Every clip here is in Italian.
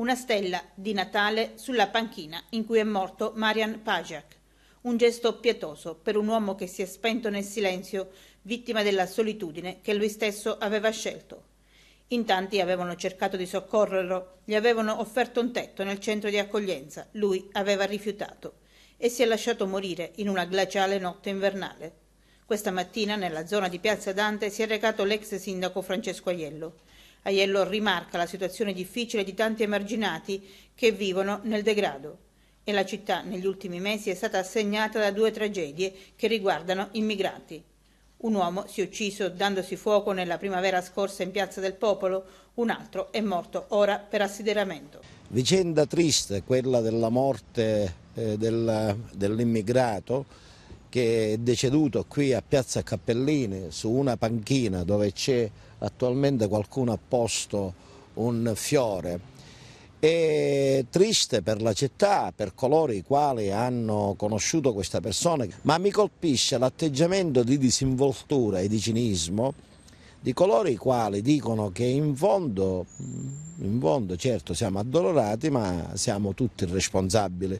una stella di Natale sulla panchina in cui è morto Marian Pajak. Un gesto pietoso per un uomo che si è spento nel silenzio, vittima della solitudine che lui stesso aveva scelto. In tanti avevano cercato di soccorrerlo, gli avevano offerto un tetto nel centro di accoglienza, lui aveva rifiutato e si è lasciato morire in una glaciale notte invernale. Questa mattina nella zona di Piazza Dante si è recato l'ex sindaco Francesco Aiello. Aiello rimarca la situazione difficile di tanti emarginati che vivono nel degrado e la città negli ultimi mesi è stata assegnata da due tragedie che riguardano immigrati. Un uomo si è ucciso dandosi fuoco nella primavera scorsa in Piazza del Popolo, un altro è morto ora per assideramento. Vicenda triste quella della morte eh, dell'immigrato che è deceduto qui a Piazza Cappellini su una panchina dove c'è attualmente qualcuno ha posto un fiore. È triste per la città, per coloro i quali hanno conosciuto questa persona, ma mi colpisce l'atteggiamento di disinvoltura e di cinismo di coloro i quali dicono che in fondo, in fondo certo siamo addolorati ma siamo tutti responsabili.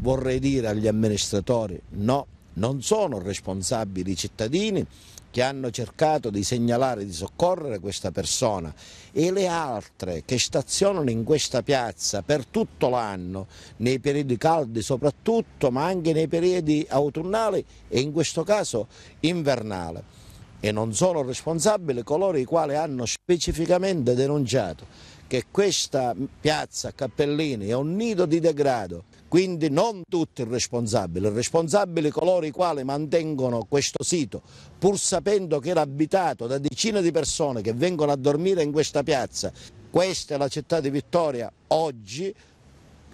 Vorrei dire agli amministratori no, non sono responsabili i cittadini che hanno cercato di segnalare, di soccorrere questa persona e le altre che stazionano in questa piazza per tutto l'anno, nei periodi caldi soprattutto, ma anche nei periodi autunnali e in questo caso invernale. E non sono responsabili coloro i quali hanno specificamente denunciato che questa piazza Cappellini è un nido di degrado, quindi non tutti i responsabili, responsabili coloro i quali mantengono questo sito, pur sapendo che era abitato da decine di persone che vengono a dormire in questa piazza. Questa è la città di Vittoria oggi,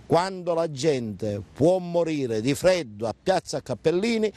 quando la gente può morire di freddo a piazza Cappellini